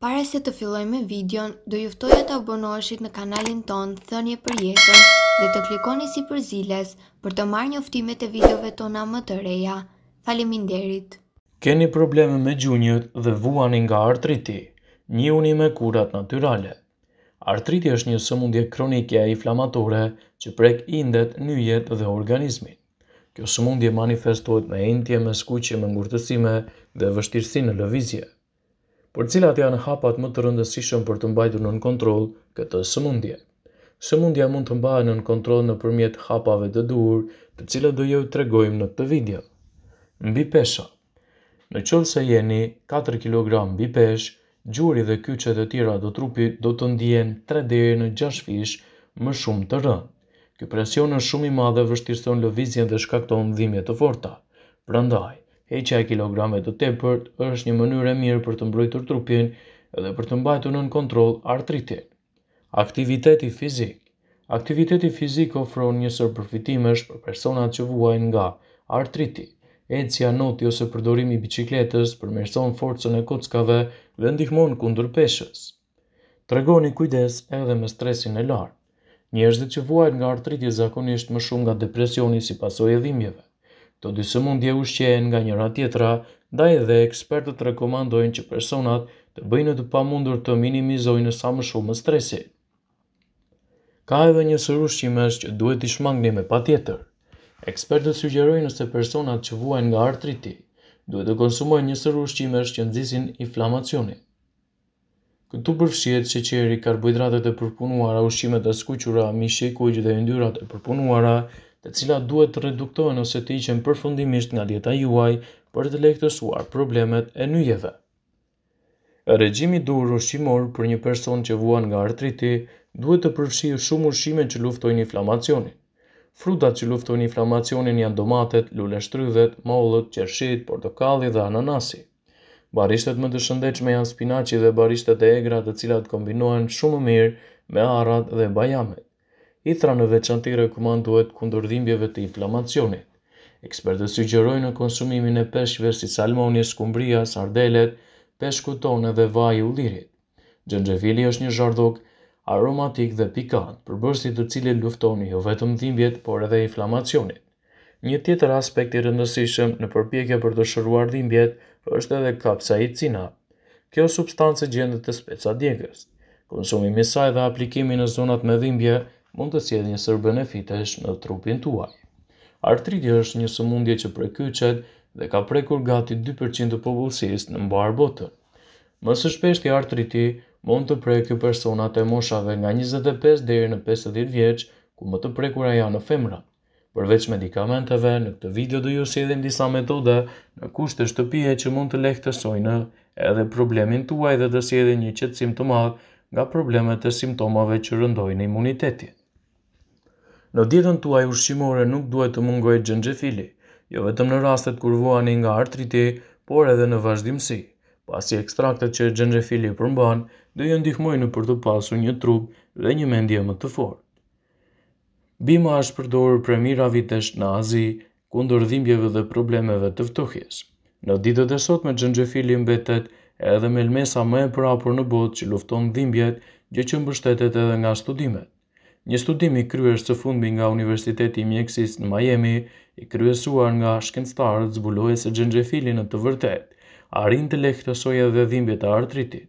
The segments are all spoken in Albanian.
Pare se të filloj me videon, do e të abonoheshit në kanalin ton Thënje për jetën dhe të klikoni si për ziles për të marrë njoftimet e videove tona më të reja. Faleminderit. Keni probleme me gjunjët dhe vuani nga artriti, një uni me kurat naturale. Artriti është një sëmundje kronike e inflamatore që prek indet, njëjet dhe organizmin. Kjo sëmundje manifestohet me entje me skuqje me ngurtësime dhe vështirësi në lëvizje por cilat janë hapat më të rëndësishëm për të mbajtur nën kontroll këtë sëmundje. Sëmundja mund të mbahet nën kontroll nëpërmjet hapave të duhur, të cilët do ju tregojmë në këtë video. Mbi pesha. Në qëllë se jeni 4 kg mbipesh, gjuri dhe kyqet e tira do trupi do të ndjen 3 deri në 6 fish më shumë të rënd. Ky presion shumë i madhe vështirëson lëvizjen dhe shkakton dhimbje të forta. Prandaj, heqja e kilograme të tepërt është një mënyrë e mirë për të mbrojtur trupin edhe për të mbajtur nën kontroll artritin. Aktiviteti fizik Aktiviteti fizik ofron një përfitimesh për personat që vuajnë nga artriti. cja noti ose përdorimi i biçikletës mërson forcën e kockave dhe ndihmon kundër peshës. Tregoni kujdes edhe me stresin e lartë. Njerëzit që vuajnë nga artriti zakonisht më shumë nga depresioni si pasojë e dhimbjeve. Të dy sëmundje mundje u shqenë nga njëra tjetra, da e dhe ekspertët rekomandojnë që personat të bëjnë të pa mundur të minimizojnë sa më shumë stresi. Ka edhe një sërru shqimesh që duhet i shmangni me pa tjetër. Ekspertët sugjerojnë nëse personat që vuajnë nga artriti, duhet të konsumojnë një sërru shqimesh që nëzisin inflamacionin. Këtu përfshihet që qeri karbohidratet e përpunuara, ushqimet e skuqura, kuq dhe yndyrat e përpunuara, të cilat duhet të reduktohen ose të iqen përfundimisht nga dieta juaj për të lehtësuar problemet e nyjeve. Regjimi dur ushqimor për një person që vuan nga artriti duhet të përfshijë shumë ushqime që luftojnë inflamacionin. Frutat që luftojnë inflamacionin janë domatet, luleshtrydhet, mollët, qershit, portokalli dhe ananasi. Barishtet më të shëndetshme janë spinaci dhe barishtet e egra, të cilat kombinohen shumë mirë me arrat dhe bajamet hitra në veçanti rekomanduhet kundur dhimbjeve të inflamacionit. Ekspertët sugjerojnë në konsumimin e peshqve si salmoni, skumbria, sardelet, peshku tonë dhe vaj u lirit. Gjëngjevili është një zhardok aromatik dhe pikant, përbërsi të cilin luftoni jo vetëm dhimbjet, por edhe inflamacionit. Një tjetër aspekt i rëndësishëm në përpjekje për të shëruar dhimbjet është edhe kapsaicina. Kjo substancë gjendet të speca djegës. Konsumimi saj dhe aplikimi në zonat me dhimbje mund të sjedhë një sër benefitesh në trupin tuaj. Artriti është një sëmundje që prekyqet dhe ka prekur gati 2% të popullsisë në mbarë botën. Më së shpeshti artriti mund të prekë personat e moshave nga 25 deri në 50 vjeç, ku më të prekura janë në femra. Përveç medikamenteve, në këtë video do ju sjellim disa metoda në kushte shtëpie që mund të lehtësojnë edhe problemin tuaj dhe të sjellin një qetësim të madh nga problemet e simptomave që rëndojnë imunitetin. Në dietën tuaj ushqimore nuk duhet të mungoj gjëngjefili, jo vetëm në rastet kur vuani nga artriti, por edhe në vazhdimësi. Pasi ekstraktet që gjëngjefili përmban, do ju ndihmojnë për të pasur një trup dhe një mendje më të fortë. Bima është përdorur për mira vitesh në Azi, kundër dhimbjeve dhe problemeve të ftohjes. Në ditët e sot me gjëngjefili mbetet edhe me lmesa më e prapur në botë që lufton dhimbjet, gjë që mbështetet edhe nga studimet. Një studim i kryer së fundi nga Universiteti i Mjekësisë në Miami, i kryesuar nga shkencëtarë, zbuloi se xhenxhefili në të vërtetë arrin të lehtësojë edhe dhimbjet të artritit.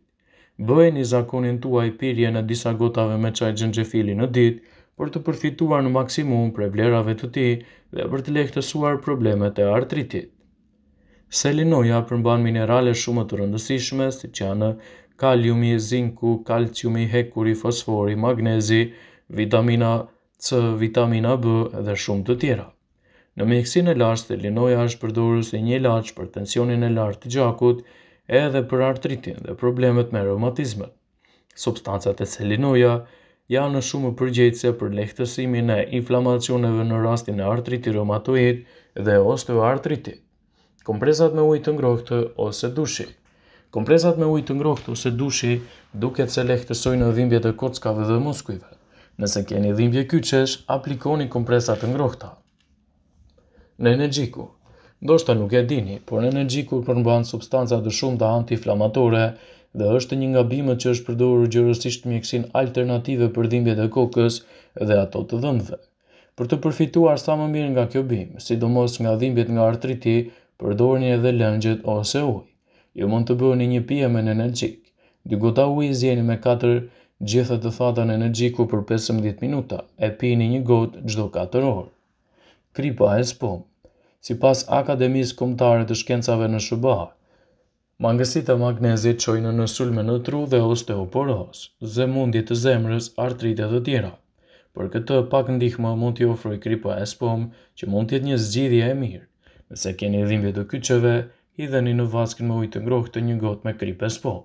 Bëjeni zakonin tuaj pirje në disa gotave me qaj gjengjefili në dit, për të përfituar në maksimum për e blerave të ti dhe për të lehtësuar problemet e artritit. Selinoja përmban minerale shumë të rëndësishme, si që janë kaliumi, zinku, kalciumi, hekuri, fosfori, magnezi, vitamina C, vitamina B dhe shumë të tjera. Në mjekësin e lashtë, linoja është përdorur si një ilaç për tensionin e lartë të gjakut, edhe për artritin dhe problemet me reumatizmin. Substancat e selinoja janë në shumë përgjegjëse për lehtësimin e inflamacioneve në rastin e artritit reumatoid dhe osteoartritit. Kompresat me ujë të ngrohtë ose dushi. Kompresat me ujë të ngrohtë ose dushi duket se lehtësojnë dhimbjet e kockave dhe muskujve. Nëse keni dhimbje kyqesh, aplikoni kompresat të ngrohta. Në energjiku Ndoshta nuk e dini, por në energjiku përmban substanca të shumë të antiflamatore dhe është një nga bimet që është përdorur gjërësisht mjekësin alternative për dhimbje të kokës dhe ato të dhëmbëve. Për të përfituar sa më mirë nga kjo bimë, sidomos nga dhimbjet nga artriti, përdorni edhe lëngjet ose ujë. Ju mund të bëni një pije me energjik. Dy gota ujë zjeni me gjithë të thadan e në gjiku për 15 minuta, e pini një gotë gjdo 4 orë. Kripa e spumë, si pas akademisë komtare të shkencave në shubarë, Mangësit e magnezit qojnë në sulme në tru dhe osteoporos, zë mundit të zemrës, artritet dhe tjera. Për këtë pak ndihme mund t'i ofroj kripa e spom që mund t'jet një zgjidhje e mirë. Nëse keni dhimbje të kyqeve, i në vaskin më ujtë ngrohtë një gotë me kripa e spom.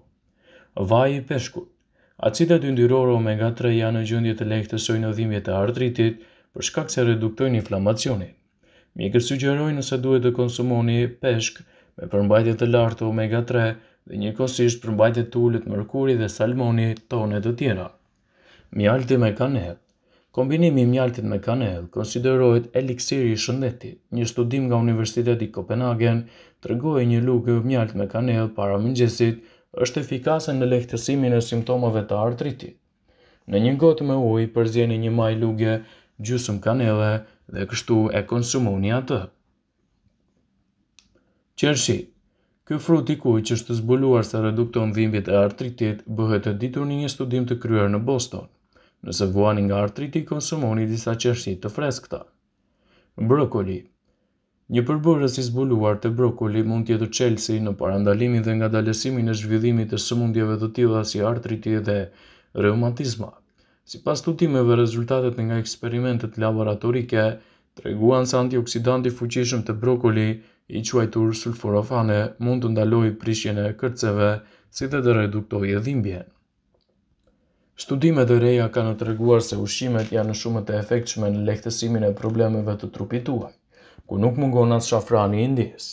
Vaj i peshkut Acidat yndyror omega 3 janë në gjendje të lehtësojnë ndodhimet të artritit për shkak se reduktojnë inflamacionin. Mjekër sugjerojnë nëse duhet të konsumoni peshk me përmbajtje të lartë omega 3 dhe një kosisht përmbajtje të ullët mërkuri dhe salmoni tonet të tjera. Mjalti me kanel Kombinimi i mjaltit me kanel konsiderojt eliksiri i shëndetit. Një studim nga Universiteti Kopenhagen të një lukë mjalt me kanel para mëngjesit është efikase në lehtësimin e simptomave të artritit. Në një gotë me ujë përzjeni një maj luge, gjusëm kanele dhe kështu e konsumoni atë. Qershi Kë frut i kuj që është zbuluar se redukton dhimbjet e artritit bëhet të ditur një studim të kryer në Boston. Nëse vuani nga artriti, konsumoni disa qershi të freskta. Brokoli Brokoli Një përbërës i zbuluar të brokoli mund tjetë qelsi në parandalimin dhe nga dalesimi e zhvidhimit e sëmundjeve të tila si artriti dhe reumatizma. Si pas tutimeve rezultatet nga eksperimentet laboratorike, treguan se antioksidanti fuqishëm të brokoli, i quajtur sulforofane, mund të ndaloj prishjene e kërceve, si dhe të reduktoj e dhimbje. Studimet e reja kanë të reguar se ushimet janë shumët e efektshme në lehtësimin e problemeve të trupit tuaj ku nuk mungon as shafrani i ndjes.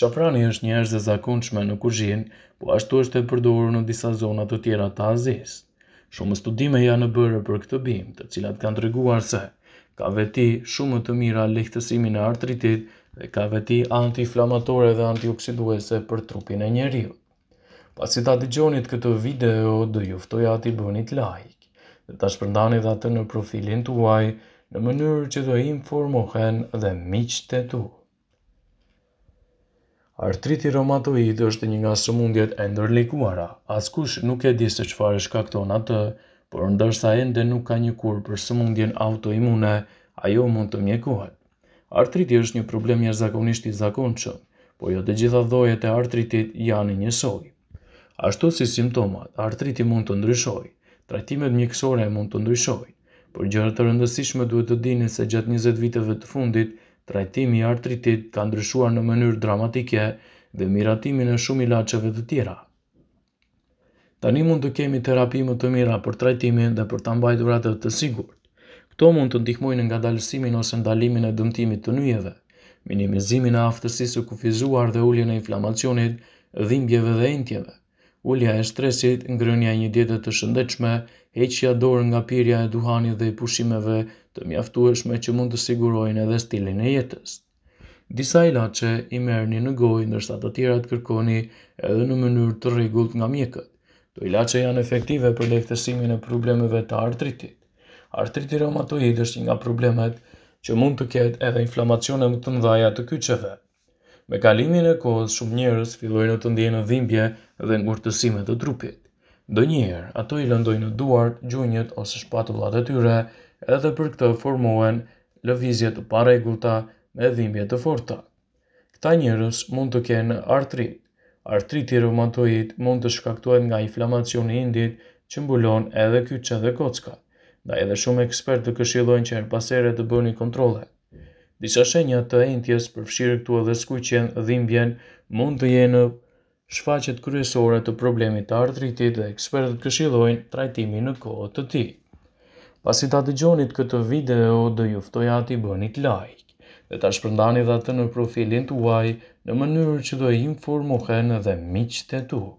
Shafrani është njerëz e zakonçme në kuzhin, po ashtu është e përdoru në disa zonat të tjera të azis. Shumë studime janë bërë për këtë bim, të cilat kanë të reguar se ka veti shumë të mira lehtësimin e artritit dhe ka veti anti dhe antioksiduese për trupin e njeriu. Pasi ta dëgjoni këtë video, do juftoj ati bënit like dhe ta shpërndani dhe atë në profilin tuaj në mënyrë që do informohen dhe miqët e tu. Artriti reumatoid është një nga sëmundjet e ndërlikuara. Askush nuk e di se çfarë shkakton atë, por ndërsa ende nuk ka një kur për sëmundjen autoimune, ajo mund të mjekohet. Artriti është një problem jashtëzakonisht i zakonshëm, por jo të gjitha dhojet e artritit janë njësoj. Ashtu si simptomat, artriti mund të ndryshojë. Trajtimet mjekësore mund të ndryshojnë por gjëra të rëndësishme duhet të dini se gjatë 20 viteve të fundit, trajtimi i artritit ka ndryshuar në mënyrë dramatike dhe miratimin e shumë ilaçeve të tjera. Tani mund të kemi terapi më të mira për trajtimin dhe për ta mbajtur atë të sigurt. Kto mund të ndihmojnë nga dalësimin ose ndalimin e dëmtimit të nyjeve, minimizimin e aftësisë së kufizuar dhe uljen e inflamacionit, dhimbjeve dhe entjeve ullja e stresit, ngrënja e një diete të shëndetshme, heqja dorë nga pirja e duhanit dhe i pushimeve të mjaftueshme që mund të sigurojnë edhe stilin e jetës. Disa ilaçe i merrni në gojë ndërsa të tjera të kërkoni edhe në mënyrë të rregullt nga mjekët. Këto ilaçe janë efektive për lehtësimin e problemeve të artritit. Artriti reumatoid është një nga problemet që mund të ketë edhe inflamacione më të mëdha të kyçeve. Me kalimin e kohës shumë njerëz fillojnë të ndjejnë dhimbje dhe ngurtësime të trupit. Do njerë, ato i lëndojnë duart, gjunjët ose shpatullat e tyre, edhe për këtë formohen lëvizje të paregullta me dhimbje të forta. Këta njërës mund të kenë artrit. Artriti reumatoid mund të shkaktohet nga inflamacioni indit që mbulon edhe kyqe dhe kocka. Da edhe shumë ekspertë të këshilojnë që e pasere të bëni kontrole. Disa shenja të entjes përfshirë këtu edhe skuqen dhimbjen mund të jenë shfaqet kryesore të problemit të artritit dhe ekspertët këshilojnë trajtimi në kohët të ti. Pasi ta të gjonit këtë video, dhe juftoj ati bënit like, dhe ta shpërndani dhe atë në profilin të uaj në mënyrë që do informohen dhe miqë të tukë.